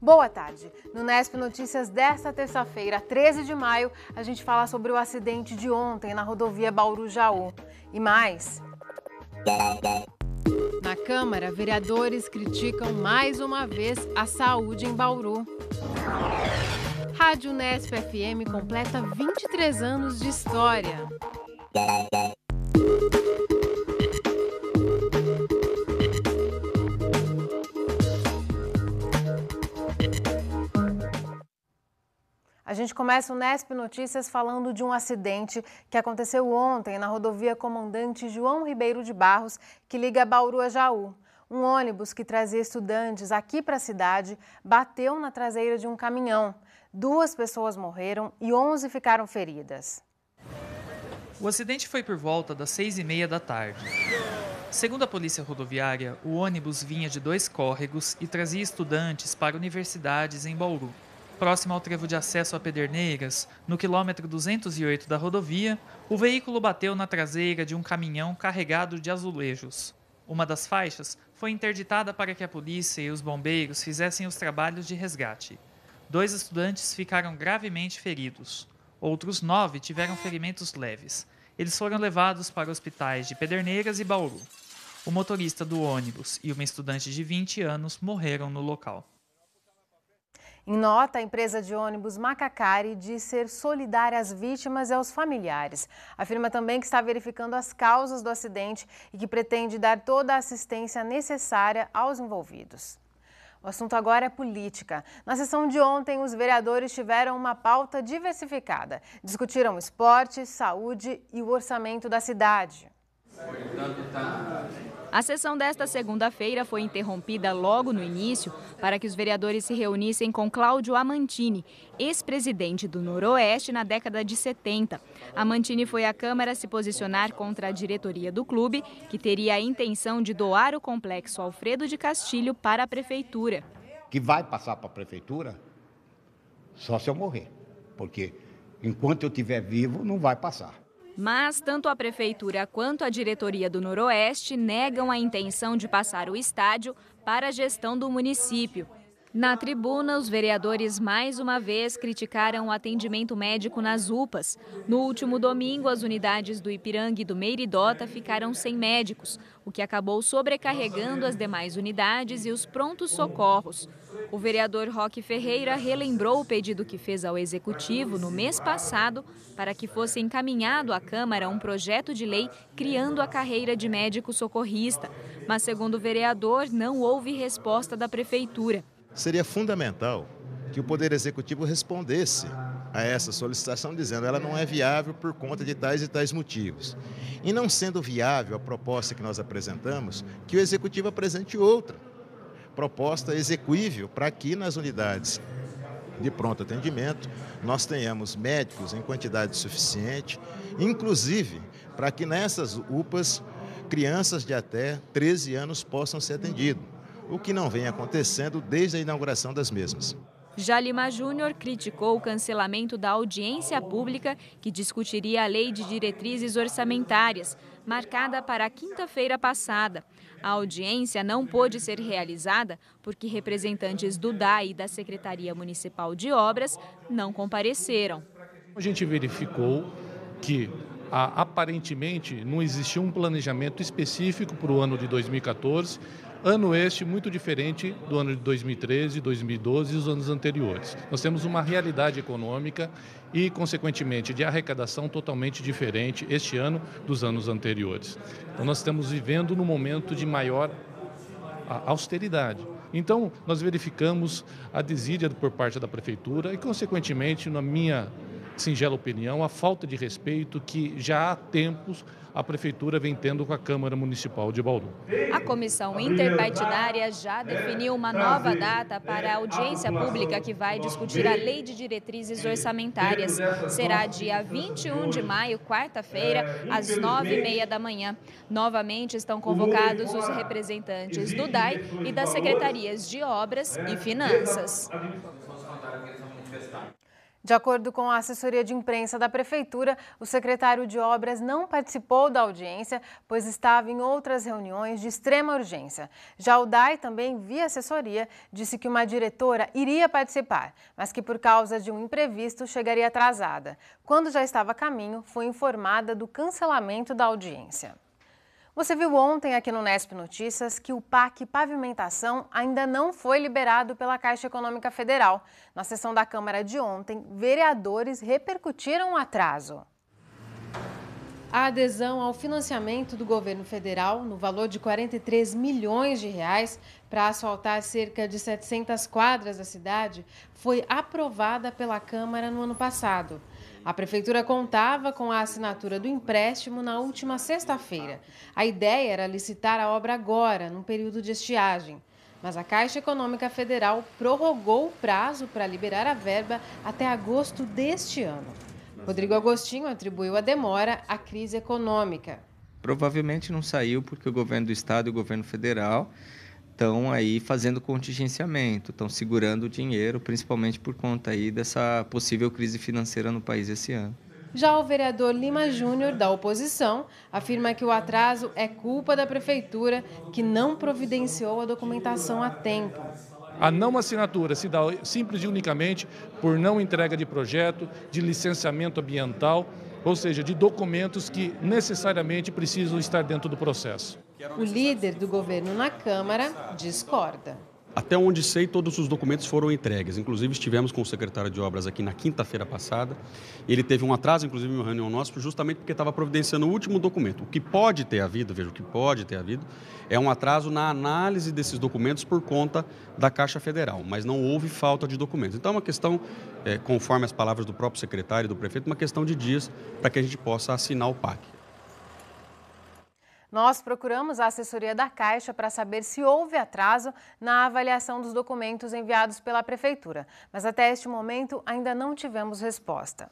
Boa tarde. No Nesp Notícias desta terça-feira, 13 de maio, a gente fala sobre o acidente de ontem na rodovia Bauru-Jaú. E mais. Na Câmara, vereadores criticam mais uma vez a saúde em Bauru. Rádio Nesp FM completa 23 anos de história. A gente começa o Nesp Notícias falando de um acidente que aconteceu ontem na rodovia Comandante João Ribeiro de Barros, que liga Bauru a Jaú. Um ônibus que trazia estudantes aqui para a cidade bateu na traseira de um caminhão. Duas pessoas morreram e 11 ficaram feridas. O acidente foi por volta das seis e meia da tarde. Segundo a polícia rodoviária, o ônibus vinha de dois córregos e trazia estudantes para universidades em Bauru. Próximo ao trevo de acesso a Pederneiras, no quilômetro 208 da rodovia, o veículo bateu na traseira de um caminhão carregado de azulejos. Uma das faixas foi interditada para que a polícia e os bombeiros fizessem os trabalhos de resgate. Dois estudantes ficaram gravemente feridos. Outros nove tiveram ferimentos leves. Eles foram levados para hospitais de Pederneiras e Bauru. O motorista do ônibus e uma estudante de 20 anos morreram no local. Em nota, a empresa de ônibus Macacari diz ser solidária às vítimas e aos familiares. Afirma também que está verificando as causas do acidente e que pretende dar toda a assistência necessária aos envolvidos. O assunto agora é política. Na sessão de ontem, os vereadores tiveram uma pauta diversificada. Discutiram esporte, saúde e o orçamento da cidade. A sessão desta segunda-feira foi interrompida logo no início para que os vereadores se reunissem com Cláudio Amantini, ex-presidente do Noroeste na década de 70. Amantini foi à Câmara se posicionar contra a diretoria do clube, que teria a intenção de doar o complexo Alfredo de Castilho para a prefeitura. Que vai passar para a prefeitura só se eu morrer, porque enquanto eu estiver vivo, não vai passar. Mas tanto a prefeitura quanto a diretoria do Noroeste negam a intenção de passar o estádio para a gestão do município. Na tribuna, os vereadores mais uma vez criticaram o atendimento médico nas UPAs. No último domingo, as unidades do Ipiranga e do Meiridota ficaram sem médicos, o que acabou sobrecarregando as demais unidades e os prontos socorros. O vereador Roque Ferreira relembrou o pedido que fez ao executivo no mês passado para que fosse encaminhado à Câmara um projeto de lei criando a carreira de médico socorrista. Mas, segundo o vereador, não houve resposta da prefeitura seria fundamental que o Poder Executivo respondesse a essa solicitação, dizendo que ela não é viável por conta de tais e tais motivos. E não sendo viável a proposta que nós apresentamos, que o Executivo apresente outra proposta execuível para que nas unidades de pronto atendimento nós tenhamos médicos em quantidade suficiente, inclusive para que nessas UPAs crianças de até 13 anos possam ser atendidas o que não vem acontecendo desde a inauguração das mesmas. Jalima Júnior criticou o cancelamento da audiência pública que discutiria a lei de diretrizes orçamentárias, marcada para quinta-feira passada. A audiência não pôde ser realizada porque representantes do DAE e da Secretaria Municipal de Obras não compareceram. A gente verificou que ah, aparentemente não existia um planejamento específico para o ano de 2014 Ano este muito diferente do ano de 2013, 2012 e os anos anteriores. Nós temos uma realidade econômica e, consequentemente, de arrecadação totalmente diferente este ano dos anos anteriores. Então, nós estamos vivendo num momento de maior austeridade. Então, nós verificamos a desídia por parte da prefeitura e, consequentemente, na minha singela opinião, a falta de respeito que já há tempos a Prefeitura vem tendo com a Câmara Municipal de Bauru. A comissão interpartidária já definiu uma nova data para a audiência pública que vai discutir a Lei de Diretrizes Orçamentárias. Será dia 21 de maio, quarta-feira, às nove e meia da manhã. Novamente estão convocados os representantes do DAI e das secretarias de Obras e Finanças. De acordo com a assessoria de imprensa da Prefeitura, o secretário de Obras não participou da audiência, pois estava em outras reuniões de extrema urgência. Já o DAI, também via assessoria, disse que uma diretora iria participar, mas que por causa de um imprevisto chegaria atrasada. Quando já estava a caminho, foi informada do cancelamento da audiência. Você viu ontem aqui no Nesp Notícias que o PAC Pavimentação ainda não foi liberado pela Caixa Econômica Federal. Na sessão da Câmara de ontem, vereadores repercutiram o atraso a adesão ao financiamento do governo federal no valor de 43 milhões de reais para asfaltar cerca de 700 quadras da cidade foi aprovada pela Câmara no ano passado. A prefeitura contava com a assinatura do empréstimo na última sexta-feira. A ideia era licitar a obra agora, num período de estiagem. Mas a Caixa Econômica Federal prorrogou o prazo para liberar a verba até agosto deste ano. Rodrigo Agostinho atribuiu a demora à crise econômica. Provavelmente não saiu porque o governo do estado e o governo federal estão aí fazendo contingenciamento, estão segurando o dinheiro, principalmente por conta aí dessa possível crise financeira no país esse ano. Já o vereador Lima Júnior, da oposição, afirma que o atraso é culpa da prefeitura, que não providenciou a documentação a tempo. A não assinatura se dá simples e unicamente por não entrega de projeto, de licenciamento ambiental, ou seja, de documentos que necessariamente precisam estar dentro do processo. O líder do governo na Câmara discorda. Até onde sei, todos os documentos foram entregues. Inclusive, estivemos com o secretário de obras aqui na quinta-feira passada. Ele teve um atraso, inclusive, em uma reunião nossa, justamente porque estava providenciando o último documento. O que pode ter havido, veja, o que pode ter havido, é um atraso na análise desses documentos por conta da Caixa Federal, mas não houve falta de documentos. Então, é uma questão, é, conforme as palavras do próprio secretário e do prefeito, uma questão de dias para que a gente possa assinar o PAC. Nós procuramos a assessoria da Caixa para saber se houve atraso na avaliação dos documentos enviados pela Prefeitura, mas até este momento ainda não tivemos resposta.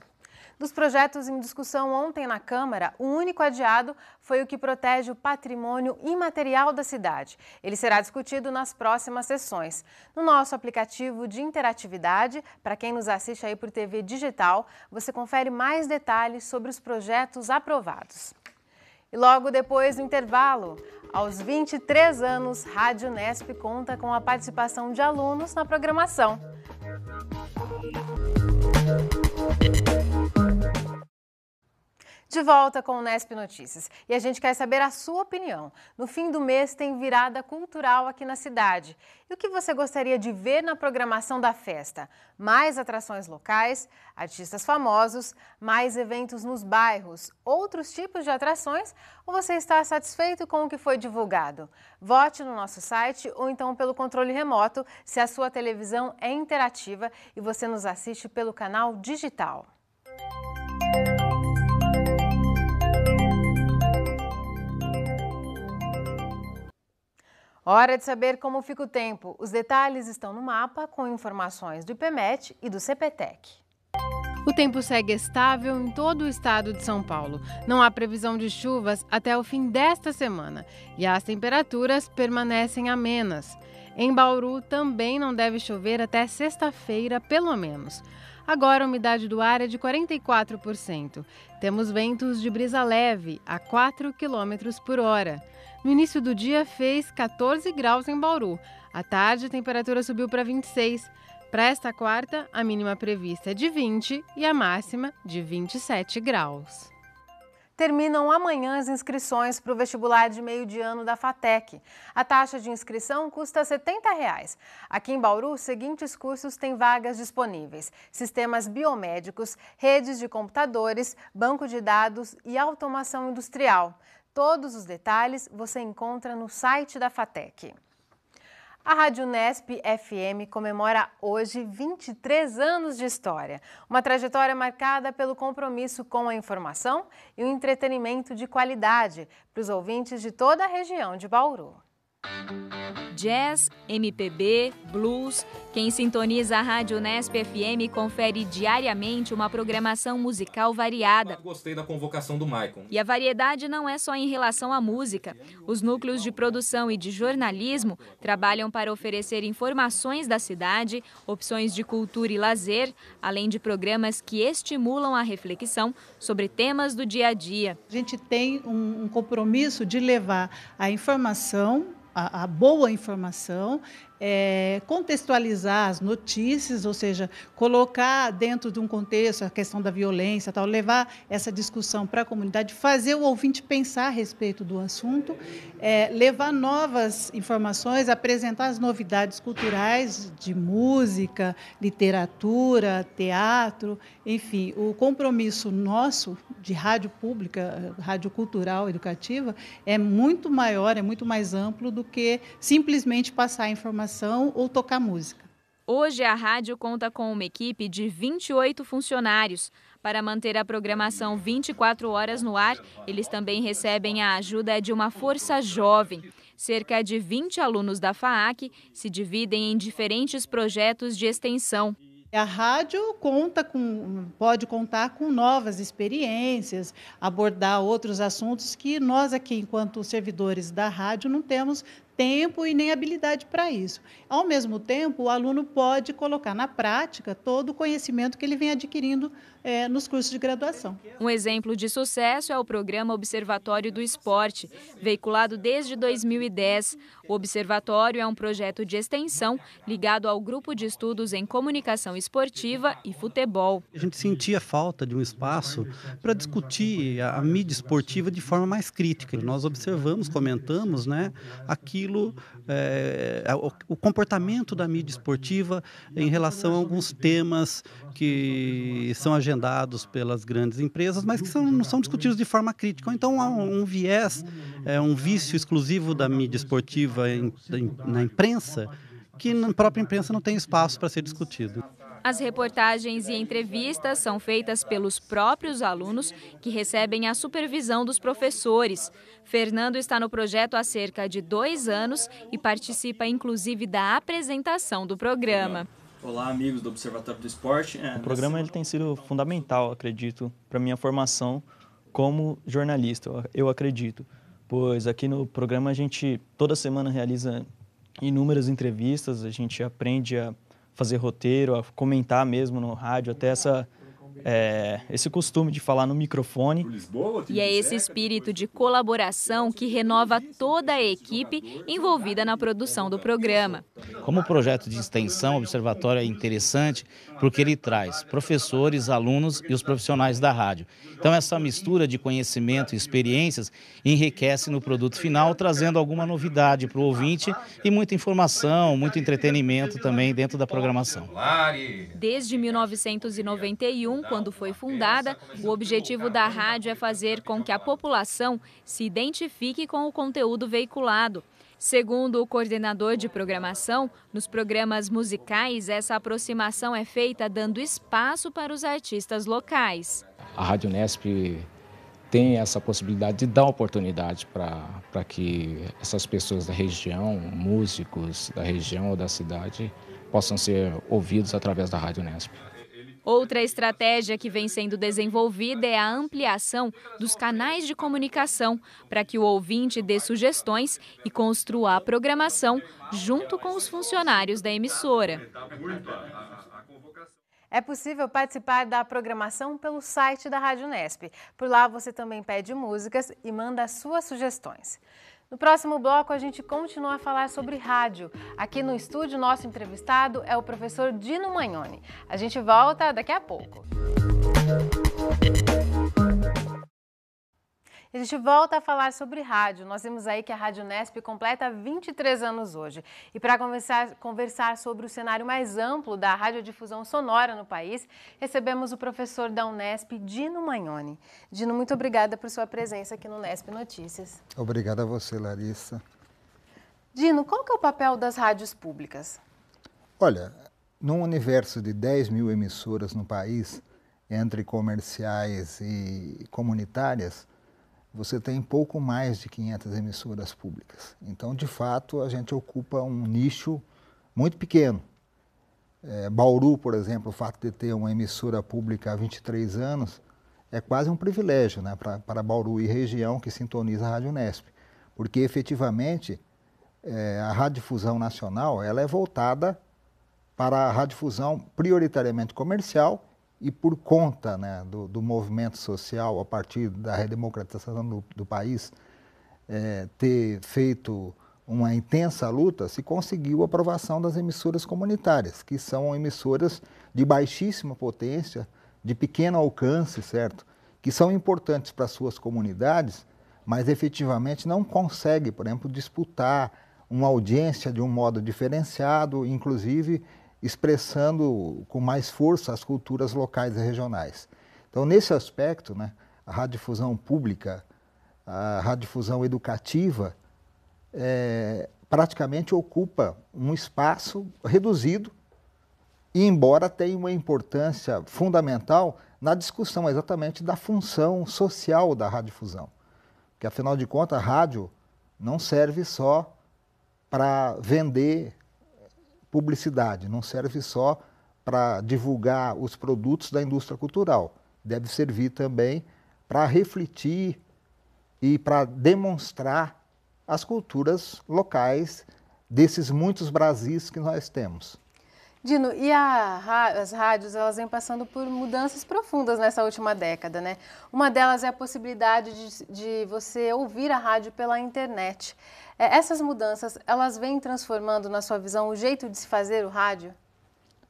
Dos projetos em discussão ontem na Câmara, o único adiado foi o que protege o patrimônio imaterial da cidade. Ele será discutido nas próximas sessões. No nosso aplicativo de interatividade, para quem nos assiste aí por TV digital, você confere mais detalhes sobre os projetos aprovados. E logo depois do intervalo, aos 23 anos, Rádio Nesp conta com a participação de alunos na programação. De volta com o Nesp Notícias. E a gente quer saber a sua opinião. No fim do mês tem virada cultural aqui na cidade. E o que você gostaria de ver na programação da festa? Mais atrações locais, artistas famosos, mais eventos nos bairros, outros tipos de atrações? Ou você está satisfeito com o que foi divulgado? Vote no nosso site ou então pelo controle remoto, se a sua televisão é interativa e você nos assiste pelo canal digital. Hora de saber como fica o tempo. Os detalhes estão no mapa com informações do IPMET e do CPTEC. O tempo segue estável em todo o estado de São Paulo. Não há previsão de chuvas até o fim desta semana e as temperaturas permanecem amenas. Em Bauru também não deve chover até sexta-feira, pelo menos. Agora a umidade do ar é de 44%. Temos ventos de brisa leve a 4 km por hora. No início do dia fez 14 graus em Bauru. À tarde, a temperatura subiu para 26. Para esta quarta, a mínima prevista é de 20 e a máxima de 27 graus. Terminam amanhã as inscrições para o vestibular de meio de ano da FATEC. A taxa de inscrição custa R$ 70. Reais. Aqui em Bauru, os seguintes cursos têm vagas disponíveis: sistemas biomédicos, redes de computadores, banco de dados e automação industrial. Todos os detalhes você encontra no site da FATEC. A Rádio Nesp FM comemora hoje 23 anos de história, uma trajetória marcada pelo compromisso com a informação e o entretenimento de qualidade para os ouvintes de toda a região de Bauru. Jazz, MPB, blues. Quem sintoniza a Rádio Nesp FM confere diariamente uma programação musical variada. Gostei da convocação do Maicon. E a variedade não é só em relação à música. Os núcleos de produção e de jornalismo trabalham para oferecer informações da cidade, opções de cultura e lazer, além de programas que estimulam a reflexão sobre temas do dia a dia. A gente tem um compromisso de levar a informação a, a boa informação é, contextualizar as notícias, ou seja, colocar dentro de um contexto a questão da violência, tal, levar essa discussão para a comunidade, fazer o ouvinte pensar a respeito do assunto, é, levar novas informações, apresentar as novidades culturais de música, literatura, teatro, enfim, o compromisso nosso de rádio pública, rádio cultural, educativa, é muito maior, é muito mais amplo do que simplesmente passar a informação programação ou tocar música. Hoje a rádio conta com uma equipe de 28 funcionários. Para manter a programação 24 horas no ar, eles também recebem a ajuda de uma força jovem. Cerca de 20 alunos da FAAC se dividem em diferentes projetos de extensão. A rádio conta com, pode contar com novas experiências, abordar outros assuntos que nós aqui, enquanto servidores da rádio, não temos tempo e nem habilidade para isso. Ao mesmo tempo, o aluno pode colocar na prática todo o conhecimento que ele vem adquirindo é, nos cursos de graduação. Um exemplo de sucesso é o programa Observatório do Esporte, veiculado desde 2010. O observatório é um projeto de extensão ligado ao grupo de estudos em comunicação esportiva e futebol. A gente sentia falta de um espaço para discutir a, a mídia esportiva de forma mais crítica. Nós observamos, comentamos, né, aquilo, é, o, o comportamento da mídia esportiva em relação a alguns temas que são agendados pelas grandes empresas, mas que são, não são discutidos de forma crítica. Então há um, um viés, é, um vício exclusivo da mídia esportiva em, em, na imprensa, que na própria imprensa não tem espaço para ser discutido. As reportagens e entrevistas são feitas pelos próprios alunos que recebem a supervisão dos professores. Fernando está no projeto há cerca de dois anos e participa inclusive da apresentação do programa. Olá, amigos do Observatório do Esporte. É, o programa ele tem sido fundamental, acredito, para minha formação como jornalista, eu acredito, pois aqui no programa a gente toda semana realiza inúmeras entrevistas, a gente aprende a fazer roteiro, a comentar mesmo no rádio, até essa é, esse costume de falar no microfone. E é esse espírito de colaboração que renova toda a equipe envolvida na produção do programa. Como projeto de extensão, o Observatório é interessante porque ele traz professores, alunos e os profissionais da rádio. Então, essa mistura de conhecimento e experiências enriquece no produto final, trazendo alguma novidade para o ouvinte e muita informação, muito entretenimento também dentro da programação. Desde 1991, quando foi fundada, o objetivo da rádio é, é fazer com que a população se identifique com o conteúdo veiculado. Segundo o coordenador de programação, nos programas musicais, essa aproximação é feita dando espaço para os artistas locais. A Rádio Nesp tem essa possibilidade de dar oportunidade para que essas pessoas da região, músicos da região ou da cidade, possam ser ouvidos através da Rádio Nesp. Outra estratégia que vem sendo desenvolvida é a ampliação dos canais de comunicação para que o ouvinte dê sugestões e construa a programação junto com os funcionários da emissora. É possível participar da programação pelo site da Rádio Nesp. Por lá você também pede músicas e manda suas sugestões. No próximo bloco, a gente continua a falar sobre rádio. Aqui no estúdio, nosso entrevistado é o professor Dino Magnoni. A gente volta daqui a pouco. Música a gente volta a falar sobre rádio. Nós vimos aí que a Rádio Nesp completa 23 anos hoje. E para conversar, conversar sobre o cenário mais amplo da radiodifusão sonora no país, recebemos o professor da Unesp, Dino Magnoni. Dino, muito obrigada por sua presença aqui no Unesp Notícias. Obrigada a você, Larissa. Dino, qual que é o papel das rádios públicas? Olha, num universo de 10 mil emissoras no país, entre comerciais e comunitárias, você tem pouco mais de 500 emissoras públicas. Então, de fato, a gente ocupa um nicho muito pequeno. É, Bauru, por exemplo, o fato de ter uma emissora pública há 23 anos é quase um privilégio né, para Bauru e região que sintoniza a Rádio Unesp, porque efetivamente é, a radiodifusão nacional ela é voltada para a radiodifusão prioritariamente comercial e por conta né, do, do, movimento social a partir da redemocratização do, do país é, ter feito uma intensa luta, se conseguiu a aprovação das emissoras comunitárias, que são emissoras de baixíssima potência, de pequeno alcance, certo? Que são importantes para suas comunidades, mas efetivamente não consegue, por exemplo, disputar uma audiência de um modo diferenciado, inclusive expressando com mais força as culturas locais e regionais. Então, nesse aspecto, né, a radiodifusão pública, a radiodifusão educativa, é, praticamente ocupa um espaço reduzido, e embora tenha uma importância fundamental na discussão exatamente da função social da radiodifusão. Porque, afinal de contas, a rádio não serve só para vender publicidade, não serve só para divulgar os produtos da indústria cultural, deve servir também para refletir e para demonstrar as culturas locais desses muitos Brasis que nós temos. Dino, e a, as rádios elas vêm passando por mudanças profundas nessa última década, né? Uma delas é a possibilidade de, de você ouvir a rádio pela internet. É, essas mudanças, elas vêm transformando, na sua visão, o jeito de se fazer o rádio?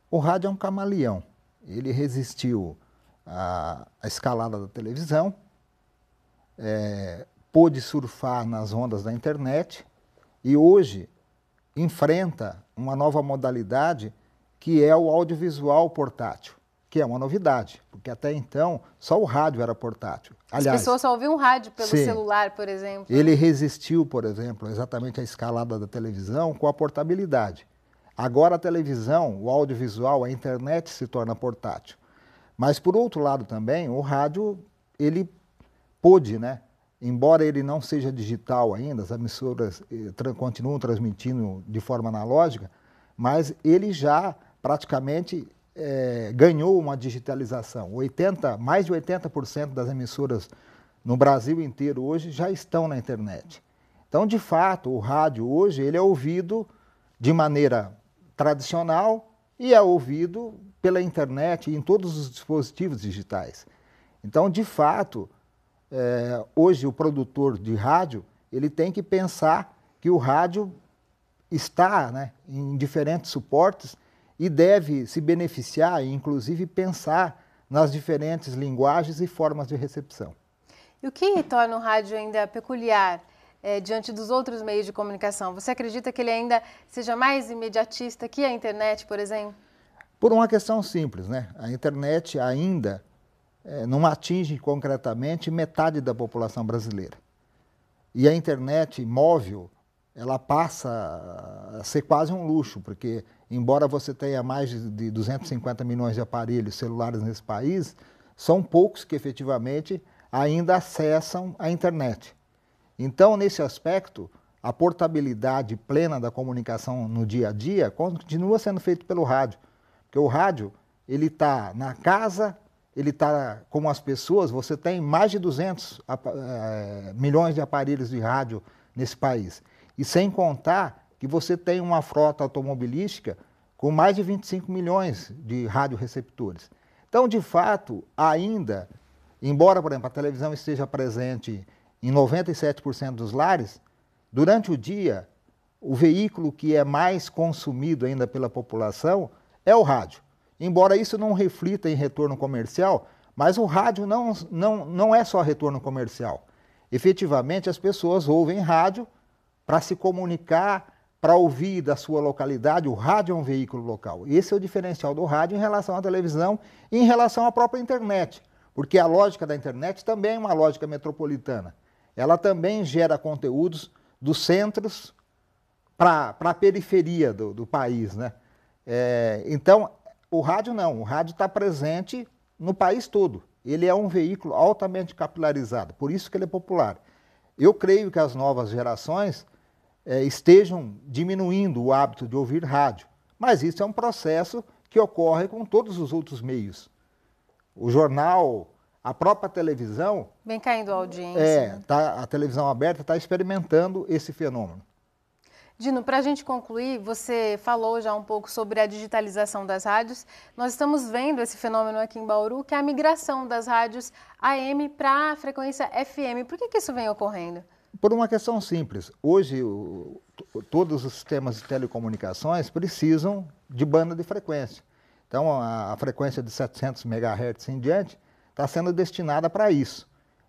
O rádio é um camaleão. Ele resistiu à, à escalada da televisão, é, pôde surfar nas ondas da internet e hoje enfrenta uma nova modalidade que é o audiovisual portátil, que é uma novidade, porque até então só o rádio era portátil. Aliás, As pessoas só ouviam rádio pelo sim, celular, por exemplo. Ele resistiu, por exemplo, exatamente à escalada da televisão com a portabilidade. Agora a televisão, o audiovisual, a internet se torna portátil. Mas por outro lado também, o rádio ele pôde, né? Embora ele não seja digital ainda, as emissoras eh, tra continuam transmitindo de forma analógica, mas ele já praticamente é, ganhou uma digitalização. 80, mais de 80% das emissoras no Brasil inteiro hoje já estão na internet. Então, de fato, o rádio hoje ele é ouvido de maneira tradicional e é ouvido pela internet e em todos os dispositivos digitais. Então, de fato, é, hoje o produtor de rádio ele tem que pensar que o rádio está né, em diferentes suportes e deve se beneficiar e, inclusive, pensar nas diferentes linguagens e formas de recepção. E o que torna o rádio ainda peculiar é, diante dos outros meios de comunicação? Você acredita que ele ainda seja mais imediatista que a internet, por exemplo? Por uma questão simples, né? A internet ainda é, não atinge concretamente metade da população brasileira. E a internet móvel, ela passa a ser quase um luxo, porque embora você tenha mais de 250 milhões de aparelhos celulares nesse país, são poucos que efetivamente ainda acessam a internet. Então, nesse aspecto, a portabilidade plena da comunicação no dia a dia continua sendo feito pelo rádio, porque o rádio ele está na casa, ele está com as pessoas. Você tem mais de 200 é, eh, milhões de aparelhos de rádio nesse país e sem contar que você tem uma frota automobilística com mais de 25 milhões de radioreceptores. Então, de fato, ainda, embora, por exemplo, a televisão esteja presente em 97% dos lares, durante o dia, o veículo que é mais consumido ainda pela população é o rádio. Embora isso não reflita em retorno comercial, mas o rádio não, não, não é só retorno comercial. Efetivamente, as pessoas ouvem rádio para se comunicar, para ouvir da sua localidade, o rádio é um veículo local. Esse é o diferencial do rádio em relação à televisão e em relação à própria internet, porque a lógica da internet também é uma lógica metropolitana. Ela também gera conteúdos dos centros para a periferia do, do país. Né? É, então, o rádio não, o rádio está presente no país todo. Ele é um veículo altamente capilarizado, por isso que ele é popular. Eu creio que as novas gerações é, estejam diminuindo o hábito de ouvir rádio. Mas isso é um processo que ocorre com todos os outros meios. O jornal, a própria televisão. Vem caindo a audiência. É, né? tá, a televisão aberta está experimentando esse fenômeno. Dino, para a gente concluir, você falou já um pouco sobre a digitalização das rádios. Nós estamos vendo esse fenômeno aqui em Bauru, que é a migração das rádios AM para a frequência FM. Por que, que isso vem ocorrendo? Por uma questão simples, hoje o, todos os sistemas de telecomunicações precisam de banda de frequência. Então a, a frequência de 700 MHz em diante está sendo destinada para isso.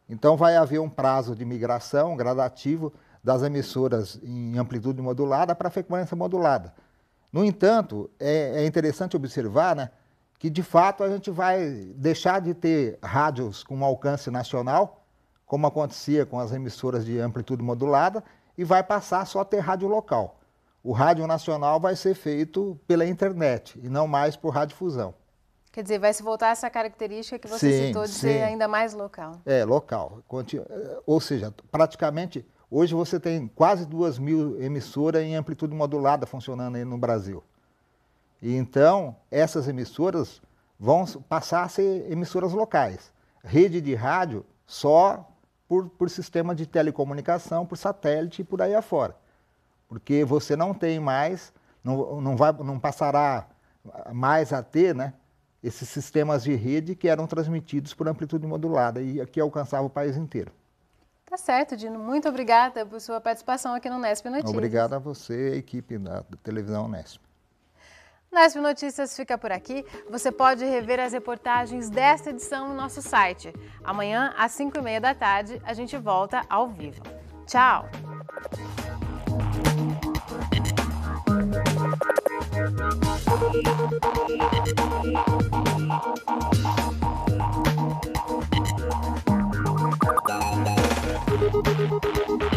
Então vai haver um prazo de migração gradativo das emissoras em amplitude modulada para frequência modulada. No entanto, é, é interessante observar né, que, de fato, a gente vai deixar de ter rádios com alcance nacional como acontecia com as emissoras de amplitude modulada, e vai passar só a ter rádio local. O rádio nacional vai ser feito pela internet e não mais por radiodifusão. Quer dizer, vai se voltar a essa característica que você sim, citou de sim. ser ainda mais local. É, local. Eh, ou seja, praticamente, hoje você tem quase duas mil emissoras em amplitude modulada funcionando aí no Brasil. E então, essas emissoras vão passar a ser emissoras locais. Rede de rádio só por, por sistema de telecomunicação, por satélite e por aí afora. Porque você não tem mais, não, não, vai, não passará mais a ter né, esses sistemas de rede que eram transmitidos por amplitude modulada e que alcançava o país inteiro. Tá certo, Dino. Muito obrigada por sua participação aqui no Nesp Notícias. Obrigado a você e a equipe da televisão Nesp. Nesp Notícias fica por aqui. Você pode rever as reportagens desta edição no nosso site. Amanhã, às 5 e meia da tarde, a gente volta ao vivo. Tchau! Thank you.